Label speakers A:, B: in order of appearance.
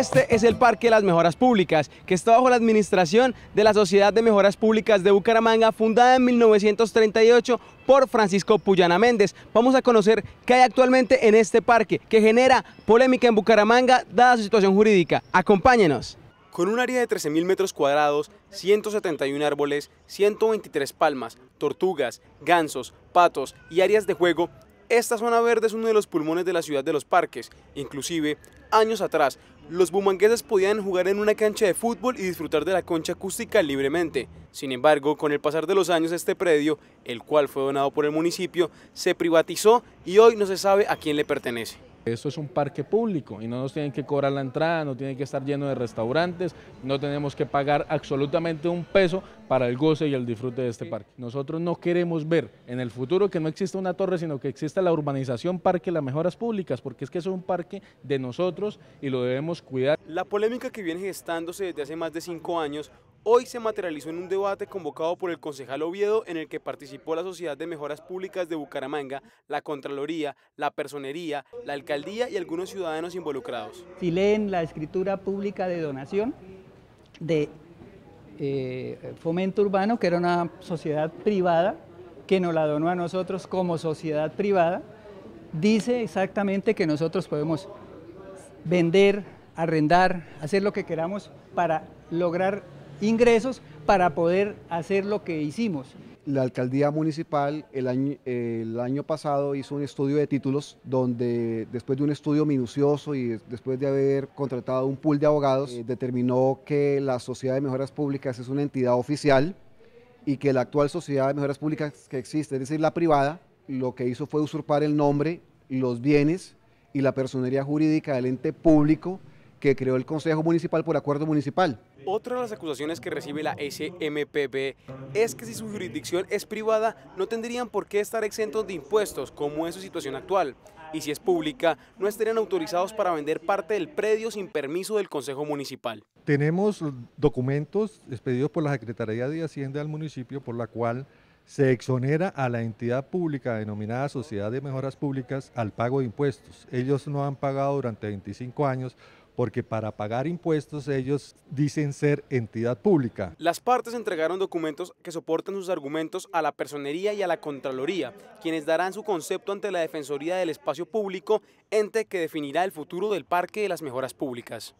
A: Este es el Parque de las Mejoras Públicas, que está bajo la administración de la Sociedad de Mejoras Públicas de Bucaramanga, fundada en 1938 por Francisco Puyana Méndez. Vamos a conocer qué hay actualmente en este parque, que genera polémica en Bucaramanga, dada su situación jurídica. Acompáñenos. Con un área de 13.000 metros cuadrados, 171 árboles, 123 palmas, tortugas, gansos, patos y áreas de juego, esta zona verde es uno de los pulmones de la ciudad de los parques. Inclusive, años atrás, los bumangueses podían jugar en una cancha de fútbol y disfrutar de la concha acústica libremente. Sin embargo, con el pasar de los años este predio, el cual fue donado por el municipio, se privatizó y hoy no se sabe a quién le pertenece.
B: Esto es un parque público y no nos tienen que cobrar la entrada, no tiene que estar lleno de restaurantes, no tenemos que pagar absolutamente un peso para el goce y el disfrute de este parque. Nosotros no queremos ver en el futuro que no exista una torre, sino que exista la urbanización parque, las mejoras públicas, porque es que es un parque de nosotros y lo debemos cuidar.
A: La polémica que viene gestándose desde hace más de cinco años hoy se materializó en un debate convocado por el concejal Oviedo en el que participó la Sociedad de Mejoras Públicas de Bucaramanga, la Contraloría, la Personería, la Alcaldía y algunos ciudadanos involucrados.
C: Si leen la escritura pública de donación de eh, fomento Urbano, que era una sociedad privada, que nos la donó a nosotros como sociedad privada, dice exactamente que nosotros podemos vender, arrendar, hacer lo que queramos para lograr ingresos para poder hacer lo que hicimos
D: la alcaldía municipal el año, el año pasado hizo un estudio de títulos donde después de un estudio minucioso y después de haber contratado un pool de abogados, eh, determinó que la Sociedad de Mejoras Públicas es una entidad oficial y que la actual Sociedad de Mejoras Públicas que existe, es decir, la privada, lo que hizo fue usurpar el nombre, los bienes y la personería jurídica del ente público que creó el Consejo Municipal por acuerdo municipal.
A: Otra de las acusaciones que recibe la SMPB es que si su jurisdicción es privada, no tendrían por qué estar exentos de impuestos, como es su situación actual. Y si es pública, no estarían autorizados para vender parte del predio sin permiso del Consejo Municipal.
D: Tenemos documentos expedidos por la Secretaría de Hacienda al municipio, por la cual se exonera a la entidad pública denominada Sociedad de Mejoras Públicas al pago de impuestos. Ellos no han pagado durante 25 años porque para pagar impuestos ellos dicen ser entidad pública.
A: Las partes entregaron documentos que soportan sus argumentos a la Personería y a la Contraloría, quienes darán su concepto ante la Defensoría del Espacio Público, ente que definirá el futuro del Parque de las Mejoras Públicas.